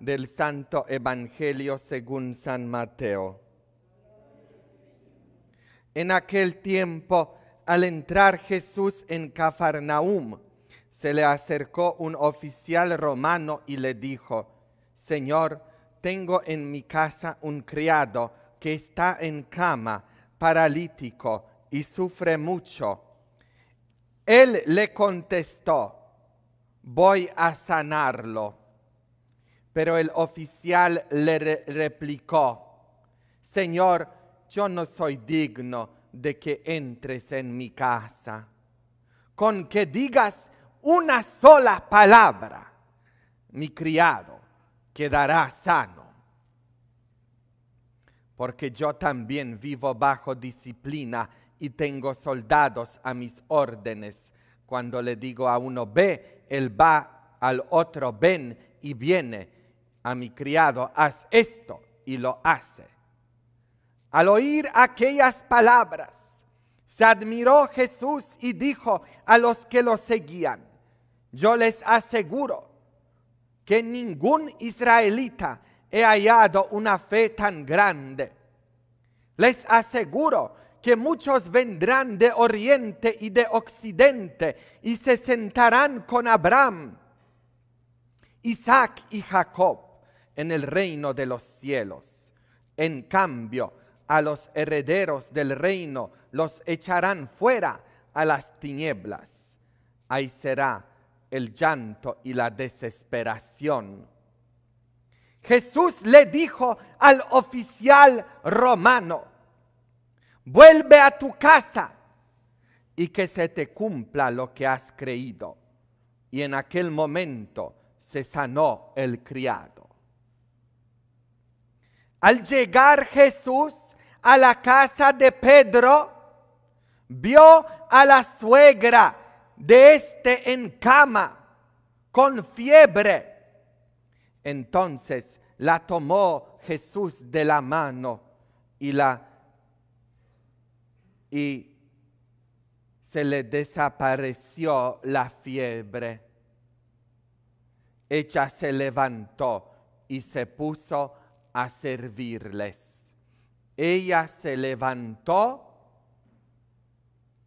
del Santo Evangelio según San Mateo. En aquel tiempo, al entrar Jesús en Cafarnaum, se le acercó un oficial romano y le dijo, Señor, tengo en mi casa un criado que está en cama, paralítico, y sufre mucho. Él le contestó, voy a sanarlo. Pero el oficial le replicó, Señor, yo no soy digno de que entres en mi casa, con que digas una sola palabra, mi criado quedará sano, porque yo también vivo bajo disciplina y tengo soldados a mis órdenes. Cuando le digo a uno, ve, él va, al otro, ven y viene a mi criado, haz esto, y lo hace. Al oír aquellas palabras, se admiró Jesús y dijo a los que lo seguían, yo les aseguro que ningún israelita he hallado una fe tan grande. Les aseguro que muchos vendrán de oriente y de occidente y se sentarán con Abraham, Isaac y Jacob en el reino de los cielos. En cambio, a los herederos del reino los echarán fuera a las tinieblas. Ahí será el llanto y la desesperación. Jesús le dijo al oficial romano, vuelve a tu casa y que se te cumpla lo que has creído. Y en aquel momento se sanó el criado. Al llegar Jesús a la casa de Pedro, vio a la suegra de este en cama con fiebre. Entonces la tomó Jesús de la mano y la y se le desapareció la fiebre. Ella se levantó y se puso a servirles. Ella se levantó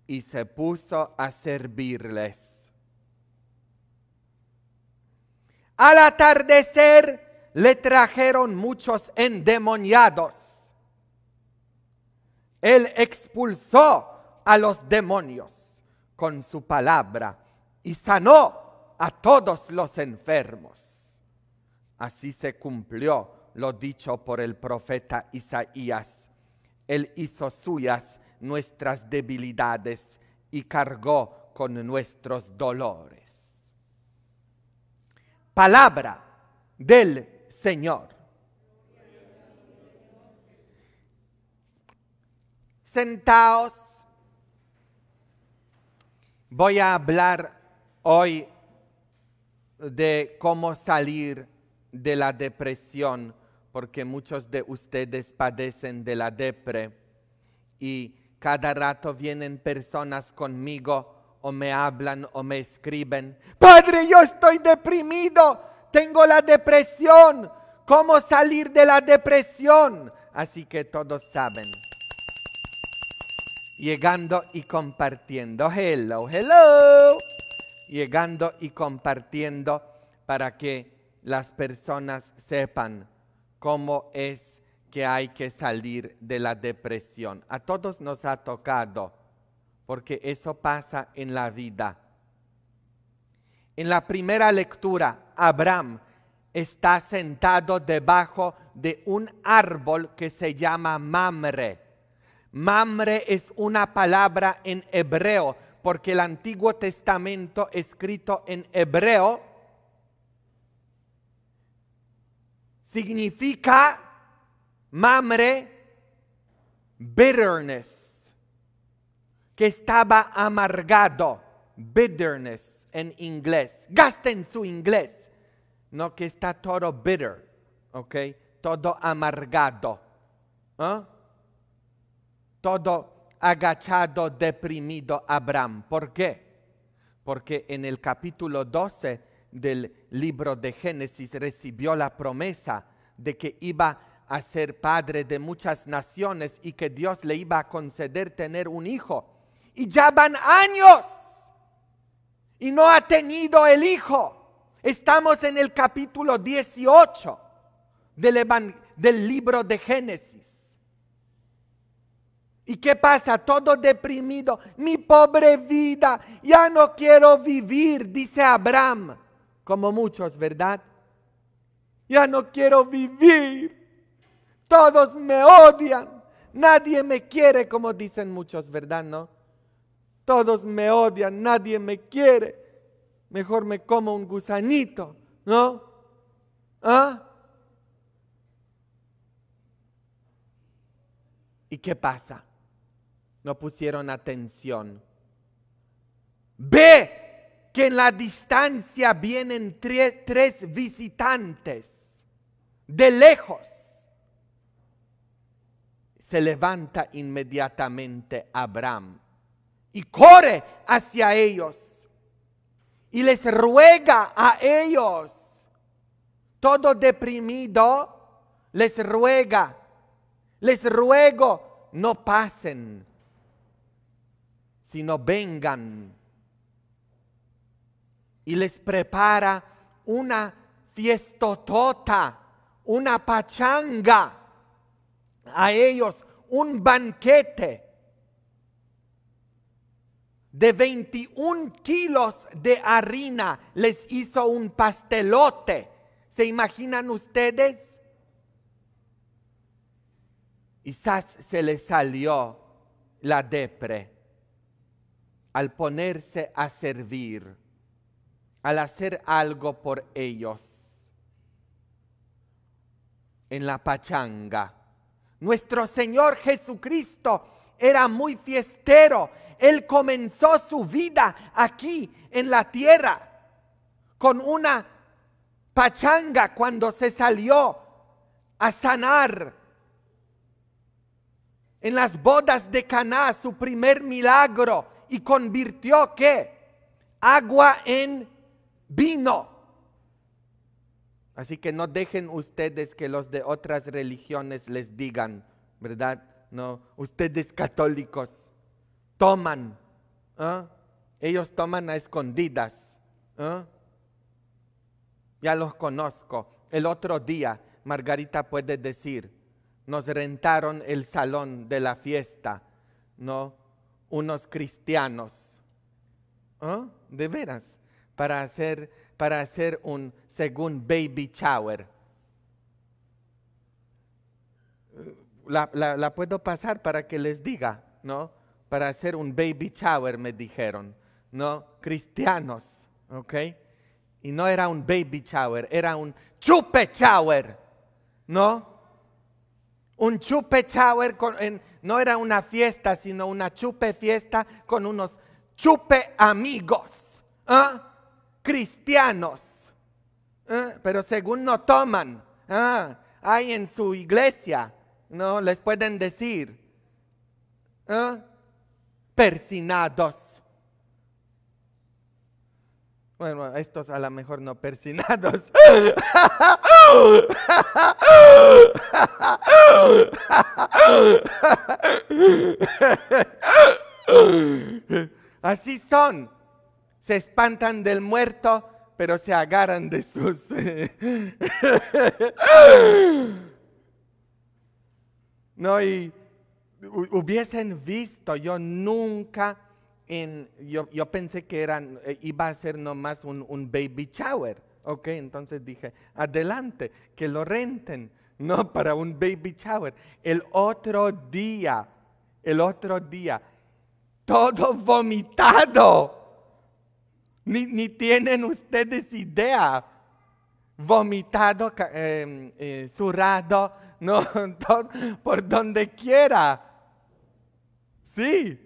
y se puso a servirles. Al atardecer le trajeron muchos endemoniados. Él expulsó a los demonios con su palabra y sanó a todos los enfermos. Así se cumplió lo dicho por el profeta Isaías. Él hizo suyas nuestras debilidades y cargó con nuestros dolores. Palabra del Señor. Sentaos. Voy a hablar hoy de cómo salir de la depresión porque muchos de ustedes padecen de la depre y cada rato vienen personas conmigo o me hablan o me escriben, Padre, yo estoy deprimido, tengo la depresión, ¿cómo salir de la depresión? Así que todos saben. Llegando y compartiendo. Hello, hello. Llegando y compartiendo para que las personas sepan cómo es que hay que salir de la depresión. A todos nos ha tocado, porque eso pasa en la vida. En la primera lectura, Abraham está sentado debajo de un árbol que se llama mamre. Mamre es una palabra en hebreo, porque el Antiguo Testamento escrito en hebreo significa mamre, bitterness, que estaba amargado, bitterness en inglés. Gasten su inglés, no que está todo bitter, ¿ok? Todo amargado, ¿ah? todo agachado, deprimido Abraham. ¿Por qué? Porque en el capítulo 12 del libro de Génesis recibió la promesa de que iba a ser padre de muchas naciones y que Dios le iba a conceder tener un hijo. Y ya van años y no ha tenido el hijo. Estamos en el capítulo 18 del, del libro de Génesis. ¿Y qué pasa? Todo deprimido. Mi pobre vida, ya no quiero vivir, dice Abraham como muchos, ¿verdad? Ya no quiero vivir. Todos me odian. Nadie me quiere, como dicen muchos, ¿verdad? ¿No? Todos me odian, nadie me quiere. Mejor me como un gusanito, ¿no? ¿Ah? ¿Y qué pasa? No pusieron atención. Ve que en la distancia vienen tres, visitantes de lejos. Se levanta inmediatamente Abraham y corre hacia ellos y les ruega a ellos, todo deprimido, les ruega, les ruego, no pasen, sino vengan y les prepara una fiestotota, una pachanga a ellos, un banquete de 21 kilos de harina, les hizo un pastelote. ¿Se imaginan ustedes? Quizás se les salió la depre al ponerse a servir al hacer algo por ellos. En la pachanga. Nuestro Señor Jesucristo era muy fiestero. Él comenzó su vida aquí en la tierra con una pachanga cuando se salió a sanar. En las bodas de Caná, su primer milagro, y convirtió que agua en vino. Así que no dejen ustedes que los de otras religiones les digan, ¿verdad? No, ustedes católicos toman, ¿ah? ellos toman a escondidas. ¿ah? Ya los conozco. El otro día, Margarita puede decir, nos rentaron el salón de la fiesta, ¿no? Unos cristianos. ¿ah? ¿De veras? para hacer, para hacer un, según baby shower. La, puedo pasar para que les diga, ¿no? Para hacer un baby shower, me dijeron, ¿no? Cristianos, ¿ok? Y no era un baby shower, era un chupe shower, ¿no? Un chupe shower, con, no era una fiesta, sino una chupe fiesta con unos chupe amigos. ¿Ah? cristianos, ¿eh? pero según no toman, ¿eh? hay en su iglesia, ¿no? Les pueden decir, ¿eh? persinados. Bueno, estos a lo mejor no persinados. Así son se espantan del muerto, pero se agarran de sus... no, y hubiesen visto, yo nunca, en, yo, pensé que eran, eh, iba a ser nomás un, un baby shower, ¿ok? Entonces dije, adelante, que lo renten, ¿no? Para un baby shower. El otro día, el otro día, todo vomitado ni, tienen ustedes idea. Vomitado, eh, eh, zurrado, no, por donde quiera. Sí,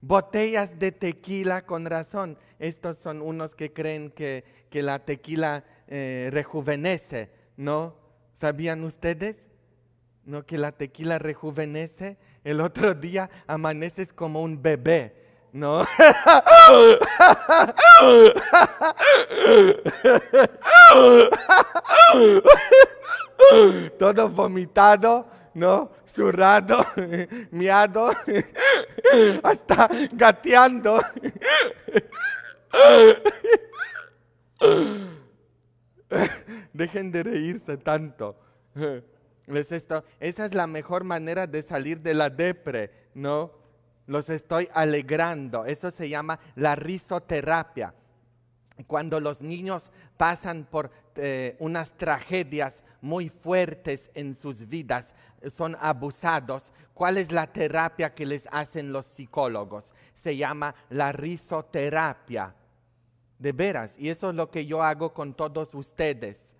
botellas de tequila con razón. Estos son unos que creen que, la tequila eh, rejuvenece, ¿no? ¿Sabían ustedes? ¿No? Que la tequila rejuvenece. El otro día amaneces como un bebé no. Todo vomitado, ¿no? Zurrado, miado, hasta gateando. Dejen de reírse tanto. Es esto. Esa es la mejor manera de salir de la depre, ¿no? los estoy alegrando. Eso se llama la risoterapia. Cuando los niños pasan por eh, unas tragedias muy fuertes en sus vidas, son abusados, ¿cuál es la terapia que les hacen los psicólogos? Se llama la risoterapia. De veras, y eso es lo que yo hago con todos ustedes,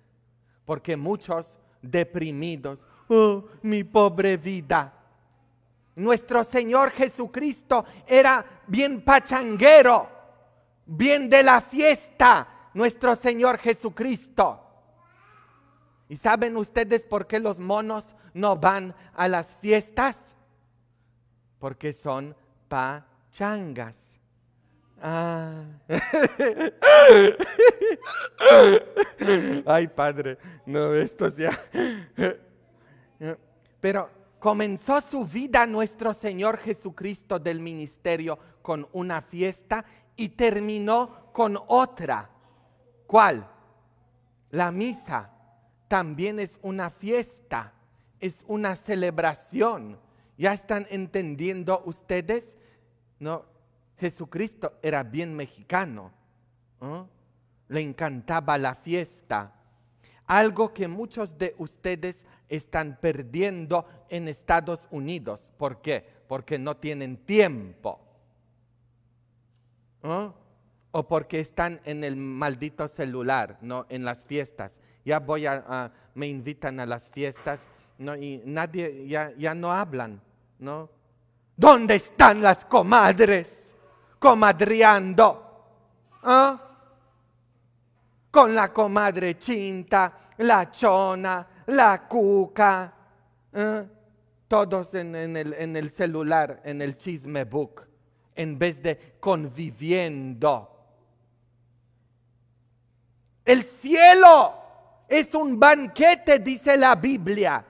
porque muchos deprimidos, oh, mi pobre vida, nuestro Señor Jesucristo era bien pachanguero, bien de la fiesta, nuestro Señor Jesucristo. ¿Y saben ustedes por qué los monos no van a las fiestas? Porque son pachangas. Ah. Ay, padre, no, esto ya. Pero comenzó su vida nuestro Señor Jesucristo del ministerio con una fiesta y terminó con otra. ¿Cuál? La misa también es una fiesta, es una celebración. ¿Ya están entendiendo ustedes? No, Jesucristo era bien mexicano. Le encantaba la fiesta. Algo que muchos de ustedes están perdiendo en Estados Unidos. ¿Por qué? Porque no tienen tiempo. ¿Ah? O porque están en el maldito celular, ¿no? En las fiestas. Ya voy a, me invitan a las fiestas, Y nadie, ya, no hablan, ¿Dónde están las comadres? Comadriando. ¿Ah? Con la comadre chinta, la chona, la cuca, ¿eh? todos en, el, celular, en el chisme book, en vez de conviviendo. El cielo es un banquete, dice la Biblia.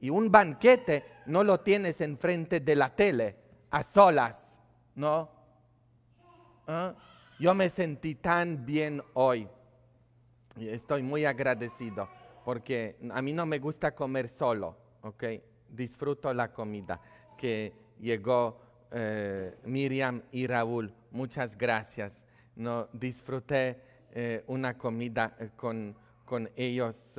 Y un banquete no lo tienes enfrente de la tele, a solas, ¿no? ¿Eh? Yo me sentí tan bien hoy y estoy muy agradecido porque a mí no me gusta comer solo, ¿ok? Disfruto la comida que llegó eh, Miriam y Raúl. Muchas gracias. No, disfruté eh, una comida eh, con, ellos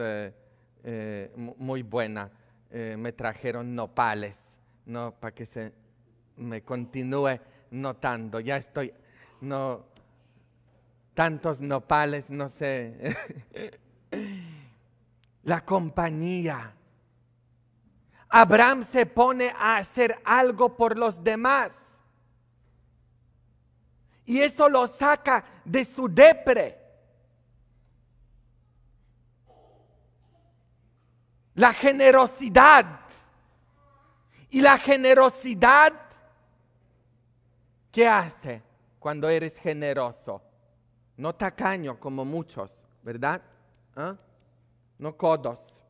muy buena. me trajeron nopales, ¿no? Para que se me continúe notando. Ya estoy, no, tantos nopales, no sé. la compañía. Abraham se pone a hacer algo por los demás. Y eso lo saca de su depre. La generosidad. Y la generosidad, ¿qué hace cuando eres generoso? No tacaño como muchos, ¿verdad? ¿Ah? no codos,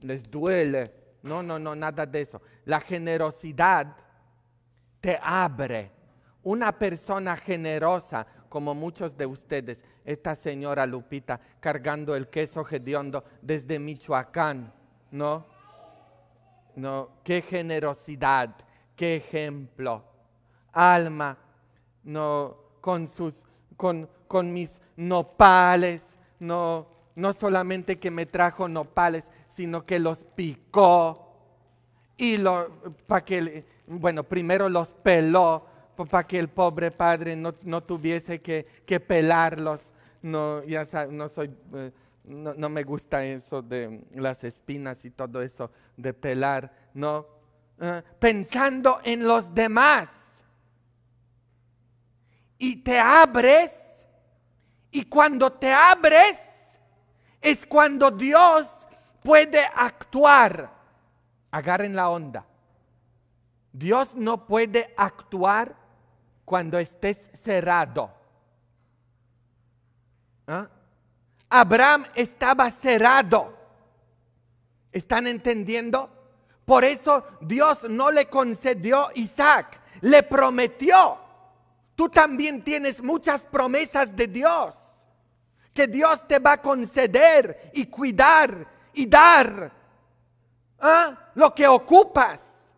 les duele. No, no, no, nada de eso. La generosidad te abre. Una persona generosa, como muchos de ustedes, esta señora Lupita cargando el queso hediondo desde Michoacán, ¿no? No, qué generosidad, qué ejemplo. Alma, no, con sus, con, con mis nopales, no, no solamente que me trajo nopales, sino que los picó y lo, para que, bueno, primero los peló para que el pobre padre no, tuviese que, pelarlos. No, ya no soy, eh, no, me gusta eso de las espinas y todo eso de pelar, no. Ah, pensando en los demás. Y te abres, y cuando te abres, es cuando Dios puede actuar. Agarren la onda. Dios no puede actuar cuando estés cerrado. ¿Ah? Abraham estaba cerrado. ¿Están entendiendo? Por eso Dios no le concedió Isaac, le prometió. Tú también tienes muchas promesas de Dios que Dios te va a conceder y cuidar y dar ¿ah? lo que ocupas.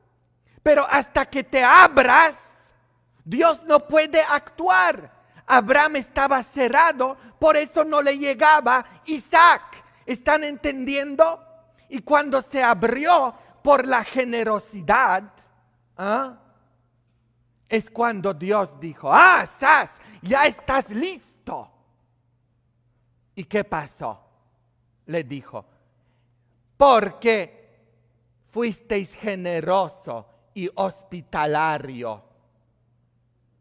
Pero hasta que te abras, Dios no puede actuar. Abraham estaba cerrado, por eso no le llegaba Isaac. ¿Están entendiendo? Y cuando se abrió por la generosidad, ¿ah? es cuando Dios dijo, ah, Sas, ya estás listo ¿Y qué pasó? Le dijo, porque fuisteis generoso y hospitalario,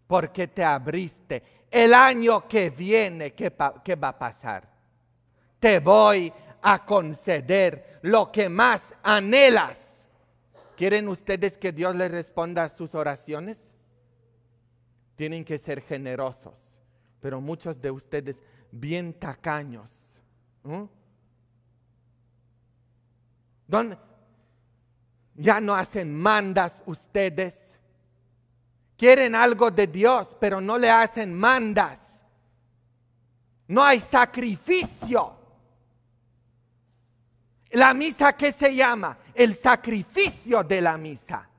porque te abriste. El año que viene, ¿qué, va a pasar? Te voy a conceder lo que más anhelas. ¿Quieren ustedes que Dios les responda a sus oraciones? Tienen que ser generosos, pero muchos de ustedes bien tacaños. Ya no hacen mandas ustedes. Quieren algo de Dios, pero no le hacen mandas. No hay sacrificio. La misa que se llama el sacrificio de la misa.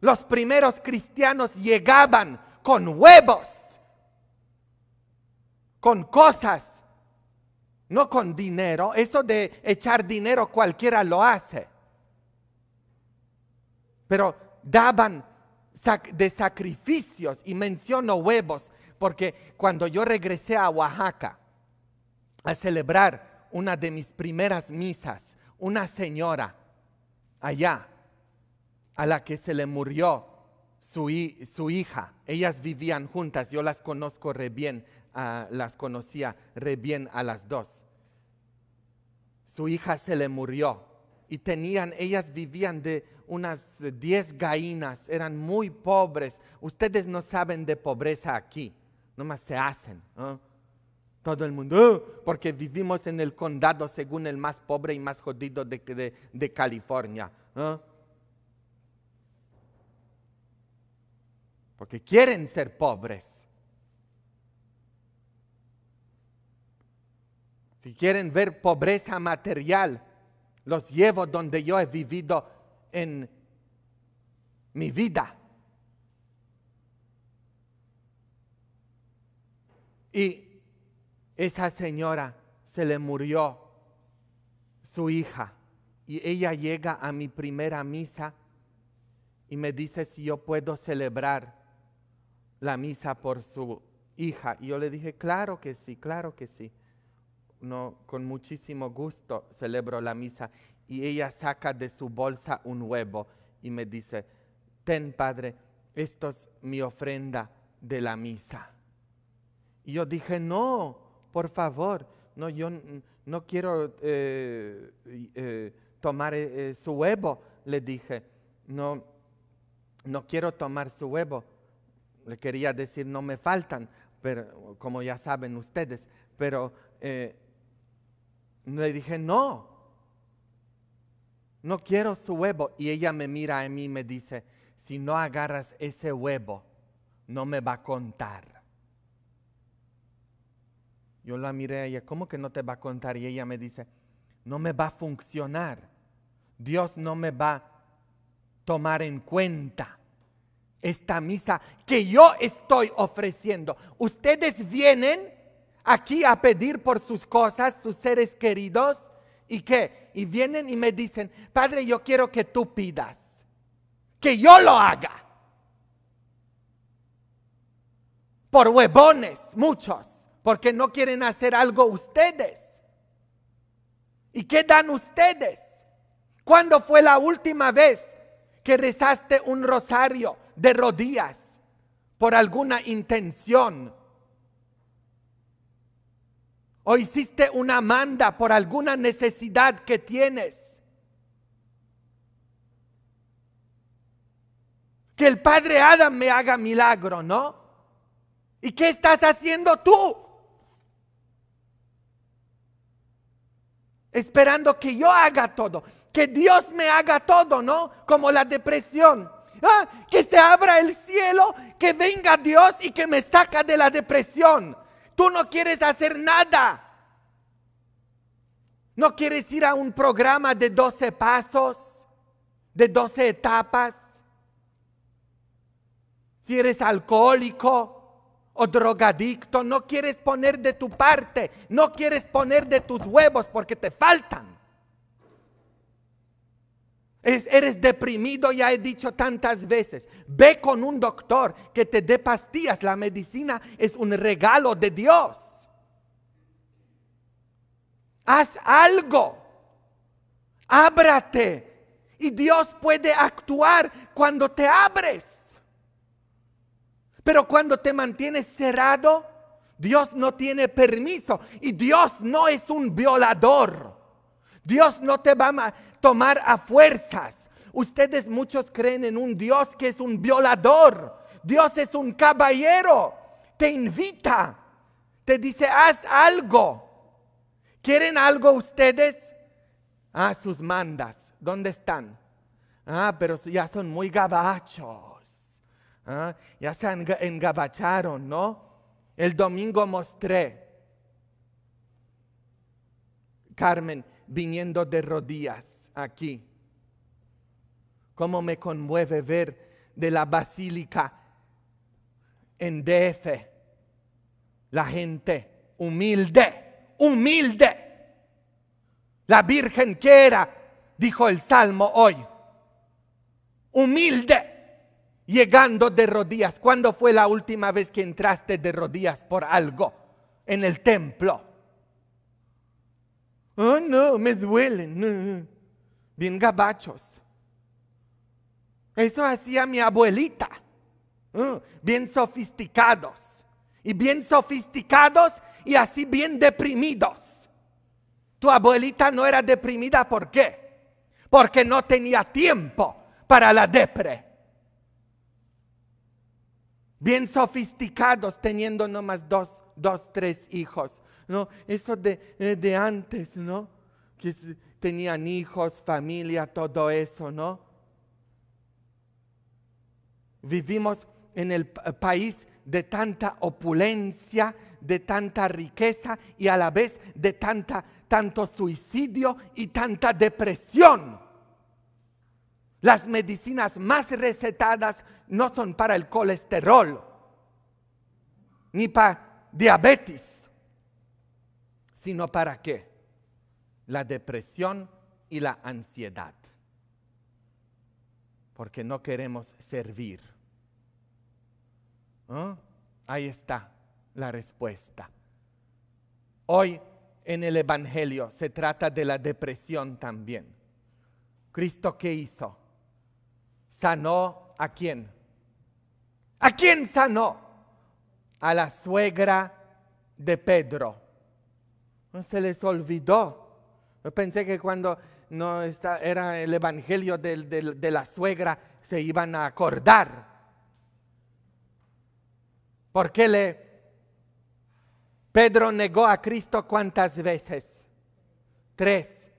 Los primeros cristianos llegaban con huevos con cosas, no con dinero. Eso de echar dinero cualquiera lo hace. Pero daban de sacrificios y menciono huevos, porque cuando yo regresé a Oaxaca a celebrar una de mis primeras misas, una señora allá a la que se le murió su, su hija, ellas vivían juntas, yo las conozco re bien, las conocía re bien a las dos. Su hija se le murió y tenían, ellas vivían de unas 10 gallinas, eran muy pobres. Ustedes no saben de pobreza aquí, nomás se hacen. Todo el mundo, oh", porque vivimos en el condado según el más pobre y más jodido de, California. Porque quieren ser pobres. Si quieren ver pobreza material, los llevo donde yo he vivido en mi vida. Y esa señora se le murió su hija y ella llega a mi primera misa y me dice si yo puedo celebrar la misa por su hija. Y yo le dije, claro que sí, claro que sí no, con muchísimo gusto celebro la misa. Y ella saca de su bolsa un huevo y me dice, ten padre, esto es mi ofrenda de la misa. Y yo dije, no, por favor, no, yo no quiero eh, eh, tomar eh, su huevo, le dije, no, no quiero tomar su huevo. Le quería decir, no me faltan, pero como ya saben ustedes, pero le dije, no, no quiero su huevo. Y ella me mira a mí y me dice, si no agarras ese huevo, no me va a contar. Yo la miré a ella, ¿cómo que no te va a contar? Y ella me dice, no me va a funcionar. Dios no me va a tomar en cuenta esta misa que yo estoy ofreciendo. Ustedes vienen aquí a pedir por sus cosas, sus seres queridos, y qué, y vienen y me dicen, Padre, yo quiero que tú pidas, que yo lo haga. Por huevones, muchos, porque no quieren hacer algo ustedes. ¿Y qué dan ustedes? ¿Cuándo fue la última vez que rezaste un rosario de rodillas por alguna intención o hiciste una manda por alguna necesidad que tienes. Que el padre Adam me haga milagro, ¿no? ¿Y qué estás haciendo tú? Esperando que yo haga todo, que Dios me haga todo, ¿no? Como la depresión. Ah, que se abra el cielo, que venga Dios y que me saca de la depresión tú no quieres hacer nada. No quieres ir a un programa de 12 pasos, de 12 etapas. Si eres alcohólico o drogadicto, no quieres poner de tu parte, no quieres poner de tus huevos porque te faltan eres deprimido, ya he dicho tantas veces. Ve con un doctor que te dé pastillas. La medicina es un regalo de Dios. Haz algo. Ábrate. Y Dios puede actuar cuando te abres. Pero cuando te mantienes cerrado, Dios no tiene permiso. Y Dios no es un violador. Dios no te va a tomar a fuerzas. Ustedes muchos creen en un Dios que es un violador. Dios es un caballero. Te invita. Te dice, haz algo. ¿Quieren algo ustedes? Ah, sus mandas. ¿Dónde están? Ah, pero ya son muy gabachos. Ah, ya se engabacharon, ¿no? El domingo mostré. Carmen viniendo de rodillas aquí. como me conmueve ver de la basílica en DF la gente humilde, humilde. La Virgen que era, dijo el Salmo hoy, humilde, llegando de rodillas. ¿Cuándo fue la última vez que entraste de rodillas por algo en el templo? Oh, no, me duele bien gabachos. Eso hacía mi abuelita. ¿eh? bien sofisticados. Y bien sofisticados y así bien deprimidos. Tu abuelita no era deprimida, ¿por qué? Porque no tenía tiempo para la depre. Bien sofisticados, teniendo nomás dos, dos, tres hijos. ¿no? Eso de eh, antes, ¿no? que tenían hijos, familia, todo eso, ¿no? Vivimos en el país de tanta opulencia, de tanta riqueza y a la vez de tanto suicidio y tanta depresión. Las medicinas más recetadas no son para el colesterol ni para diabetes, sino para qué? la depresión y la ansiedad. Porque no queremos servir. Ahí está la respuesta. Hoy en el Evangelio se trata de la depresión también. Cristo qué hizo? Sanó a quién? ¿A quién sanó? A la suegra de Pedro. No se les olvidó yo pensé que cuando no era el evangelio de, de, la suegra se iban a acordar. ¿Por qué le Pedro negó a Cristo cuántas veces? Tres.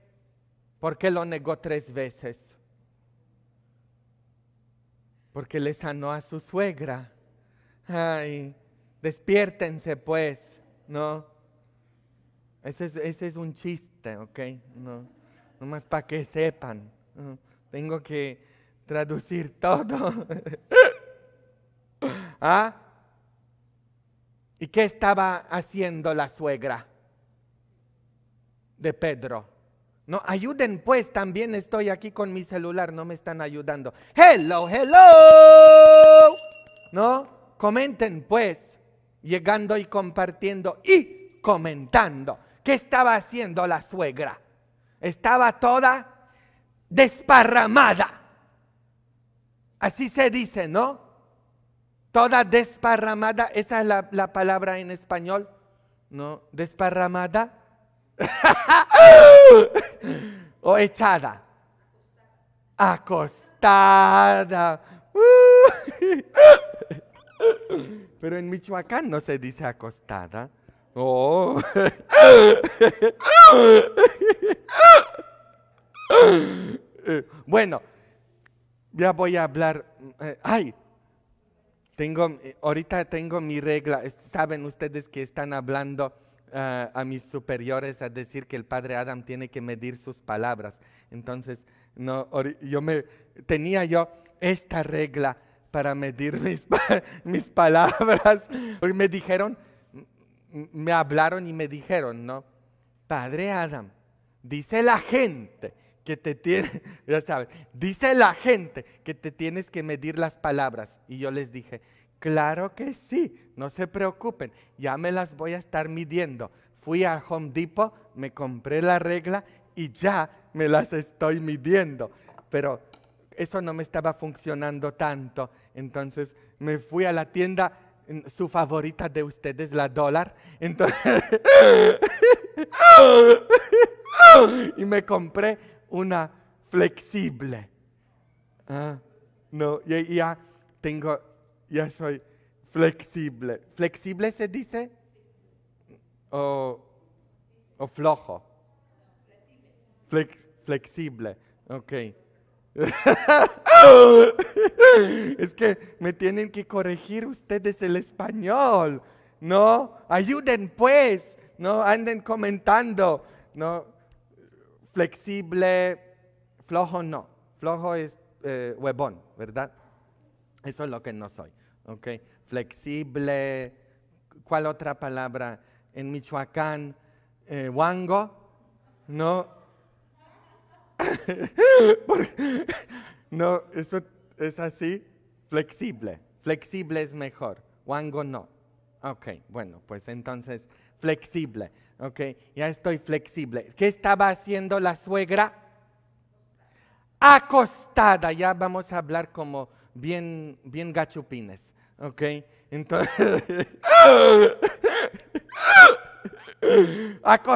¿Por qué lo negó tres veces? Porque le sanó a su suegra. Ay, despiértense pues, ¿no? Ese es, un chiste, ¿ok? No, nomás para que sepan. tengo que traducir todo. ¿Ah? ¿Y qué estaba haciendo la suegra de Pedro? No, ayuden pues, también estoy aquí con mi celular, no me están ayudando. Hello, hello. ¿No? Comenten pues, llegando y compartiendo y comentando. ¿Qué estaba haciendo la suegra? Estaba toda desparramada. Así se dice, ¿no? Toda desparramada, esa es la, palabra en español, ¿no? Desparramada. o echada. Acostada. Pero en Michoacán no se dice acostada. Oh. bueno, ya voy a hablar. Eh, ay, tengo, eh, ahorita tengo mi regla. Saben ustedes que están hablando eh, a mis superiores a decir que el padre Adam tiene que medir sus palabras. Entonces, no, yo me tenía yo esta regla para medir mis, mis palabras. hoy me dijeron, me hablaron y me dijeron, ¿no? Padre Adam, dice la gente que te dice la gente que te tienes que medir las palabras. Y yo les dije, claro que sí, no se preocupen, ya me las voy a estar midiendo. Fui a Home Depot, me compré la regla y ya me las estoy midiendo. Pero eso no me estaba funcionando tanto. Entonces me fui a la tienda su favorita de ustedes, la dólar. Entonces, y me compré una flexible. Ah, no, ya, ya, tengo, ya soy flexible. ¿Flexible se dice? ¿O, o flojo? Flex, flexible, ok. Es que me tienen que corregir ustedes el español, ¿no? Ayuden pues, ¿no? Anden comentando, ¿no? Flexible, flojo no. Flojo es eh, huevón, ¿verdad? Eso es lo que no soy, ¿ok? Flexible, ¿cuál otra palabra? En Michoacán, wango, eh, ¿no? No, eso es así. Flexible. Flexible es mejor. Wango no. Ok, bueno, pues entonces flexible. Ok, ya estoy flexible. ¿Qué estaba haciendo la suegra? Acostada. Ya vamos a hablar como bien, bien gachupines. Ok, entonces.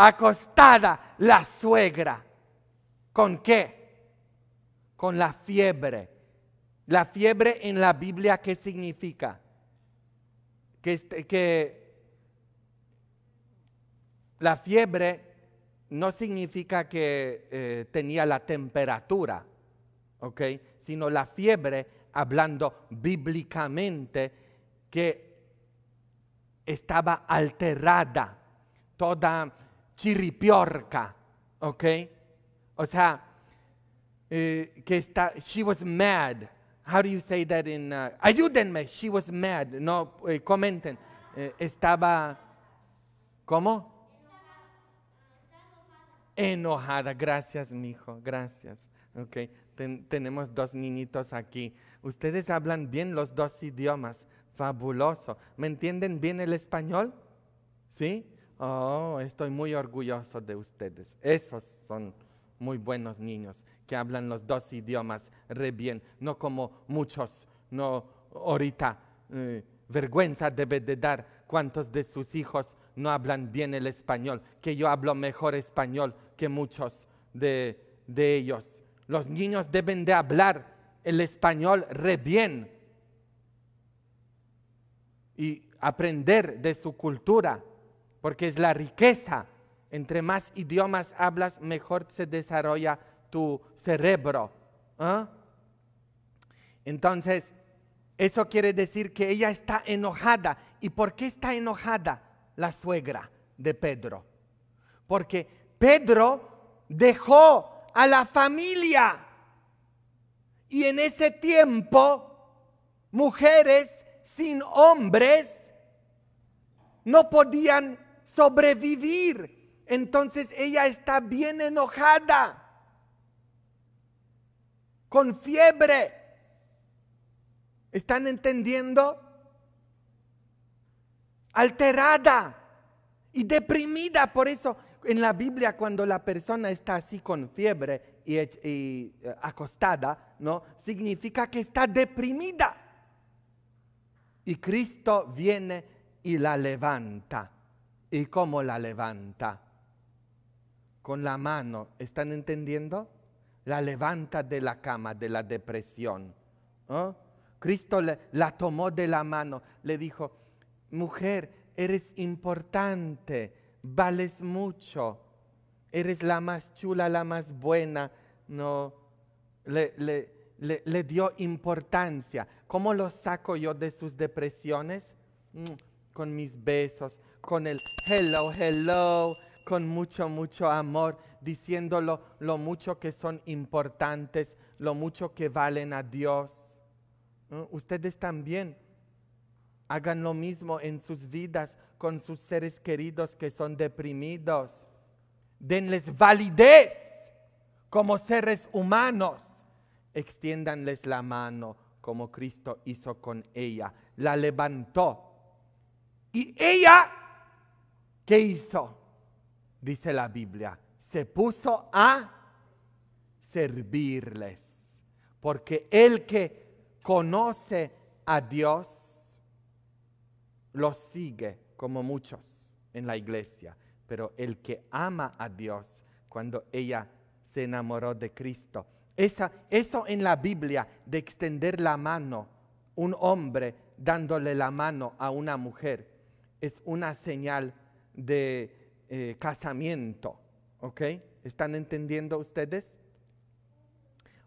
acostada la suegra. ¿Con qué? con la fiebre. La fiebre en la Biblia, ¿qué significa? Que, este, la fiebre no significa que eh, tenía la temperatura, ¿ok? Sino la fiebre, hablando bíblicamente, que estaba alterada, toda chiripiorca, ¿ok? O sea, eh, que está, she was mad. How do you say that in, uh, ayúdenme, she was mad. No, eh, comenten. Eh, estaba, ¿cómo? Enojada. Gracias, mijo, gracias. Ok, tenemos dos niñitos aquí. Ustedes hablan bien los dos idiomas. Fabuloso. ¿Me entienden bien el español? ¿Sí? Oh, estoy muy orgulloso de ustedes. Esos son muy buenos niños que hablan los dos idiomas re bien, no como muchos, no ahorita. Eh, vergüenza debe de dar cuántos de sus hijos no hablan bien el español, que yo hablo mejor español que muchos de, de ellos. Los niños deben de hablar el español re bien y aprender de su cultura, porque es la riqueza. Entre más idiomas hablas, mejor se desarrolla tu cerebro. ¿ah? Entonces, eso quiere decir que ella está enojada. ¿Y por qué está enojada la suegra de Pedro? Porque Pedro dejó a la familia. Y en ese tiempo, mujeres sin hombres no podían sobrevivir. Entonces ella está bien enojada con fiebre. ¿Están entendiendo? Alterada y deprimida. Por eso en la Biblia cuando la persona está así con fiebre y, eh, acostada, ¿no? Significa que está deprimida. Y Cristo viene y la levanta. ¿Y cómo la levanta? Con la mano. ¿Están entendiendo? la levanta de la cama, de la depresión. Cristo la tomó de la mano, le dijo, mujer, eres importante, vales mucho, eres la más chula, la más buena. No, le, le dio importancia. ¿Cómo lo saco yo de sus depresiones? Mm, con mis besos, con el hello, hello, con mucho, mucho amor diciéndolo lo mucho que son importantes, lo mucho que valen a Dios. Ustedes también hagan lo mismo en sus vidas con sus seres queridos que son deprimidos. Denles validez como seres humanos. Extiéndanles la mano como Cristo hizo con ella. La levantó. ¿Y ella qué hizo? Dice la Biblia se puso a servirles. Porque el que conoce a Dios, lo sigue como muchos en la iglesia. Pero el que ama a Dios, cuando ella se enamoró de Cristo, esa, eso en la Biblia de extender la mano, un hombre dándole la mano a una mujer, es una señal de eh, casamiento ¿Ok? ¿Están entendiendo ustedes?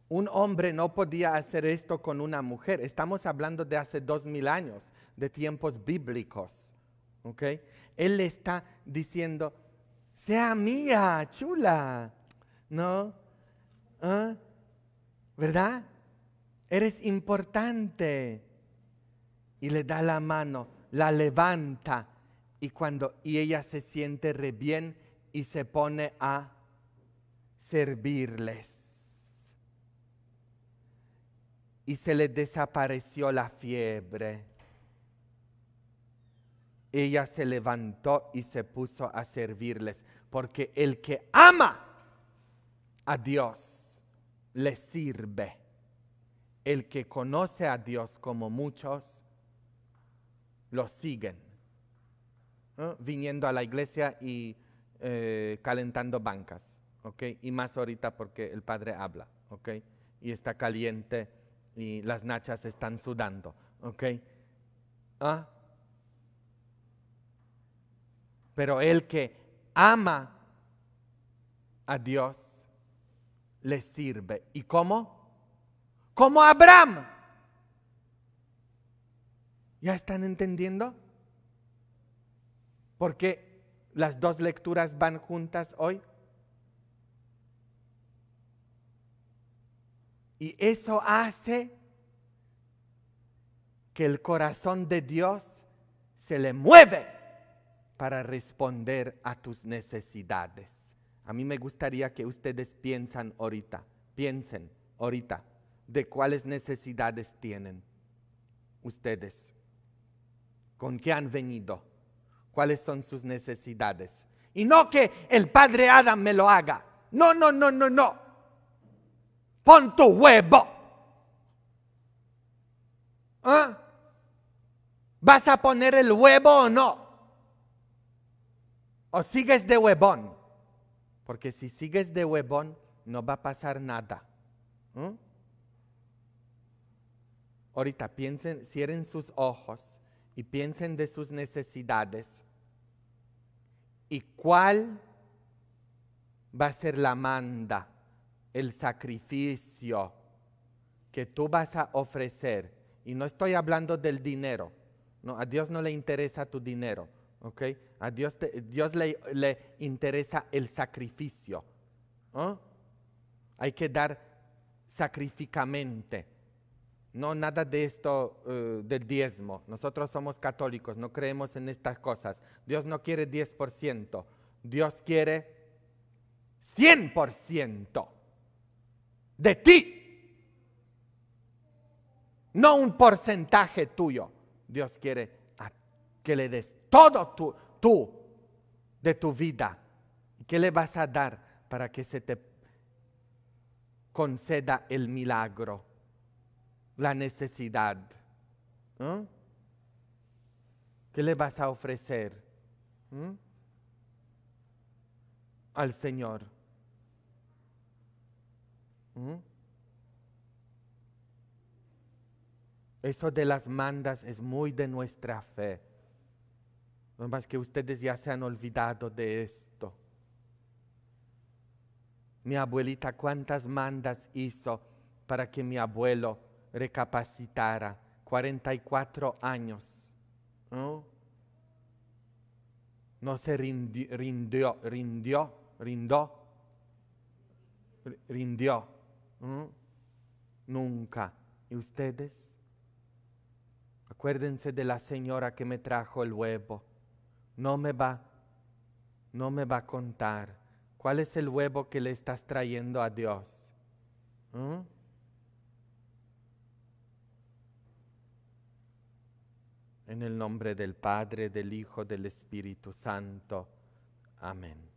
Un hombre no podía hacer esto con una mujer. Estamos hablando de hace dos mil años, de tiempos bíblicos. ¿Ok? Él está diciendo, sea mía, chula. ¿No? ¿Ah? ¿Verdad? Eres importante. Y le da la mano, la levanta. Y cuando y ella se siente re bien y se pone a servirles. Y se le desapareció la fiebre. Ella se levantó y se puso a servirles, porque el que ama a Dios le sirve. El que conoce a Dios como muchos, lo siguen. Viniendo a la iglesia y eh, calentando bancas, ¿ok? Y más ahorita porque el padre habla, ¿ok? Y está caliente y las nachas están sudando, ¿ok? ¿Ah? Pero el que ama a Dios le sirve. ¿Y cómo? Como Abraham. ¿Ya están entendiendo? Porque ¿Las dos lecturas van juntas hoy? Y eso hace que el corazón de Dios se le mueve para responder a tus necesidades. A mí me gustaría que ustedes piensan ahorita, piensen ahorita de cuáles necesidades tienen ustedes, con qué han venido cuáles son sus necesidades. Y no que el padre Adam me lo haga. No, no, no, no, no. Pon tu huevo. ¿Ah? ¿Vas a poner el huevo o no? ¿O sigues de huevón? Porque si sigues de huevón, no va a pasar nada. ¿Mm? Ahorita piensen, cierren sus ojos y piensen de sus necesidades y cuál va a ser la manda, el sacrificio que tú vas a ofrecer. Y no estoy hablando del dinero. No, a Dios no le interesa tu dinero. A Dios, Dios le, interesa el sacrificio. Hay que dar sacrificamente no nada de esto eh, del diezmo. Nosotros somos católicos, no creemos en estas cosas. Dios no quiere 10%, Dios quiere 100% de ti. No un porcentaje tuyo. Dios quiere que le des todo tú de tu vida. ¿Qué le vas a dar para que se te conceda el milagro? la necesidad. que ¿Qué le vas a ofrecer al Señor? Eso de las mandas es muy de nuestra fe. nomás que ustedes ya se han olvidado de esto. Mi abuelita, ¿cuántas mandas hizo para que mi abuelo recapacitara. 44 años. ¿no? no se rindió, rindió, rindió, rindó, rindió. Nunca. ¿Y ustedes? Acuérdense de la señora que me trajo el huevo. No me va, no me va a contar cuál es el huevo que le estás trayendo a Dios. ¿Mm? En el nombre del Padre, del Hijo, del Espíritu Santo. Amén.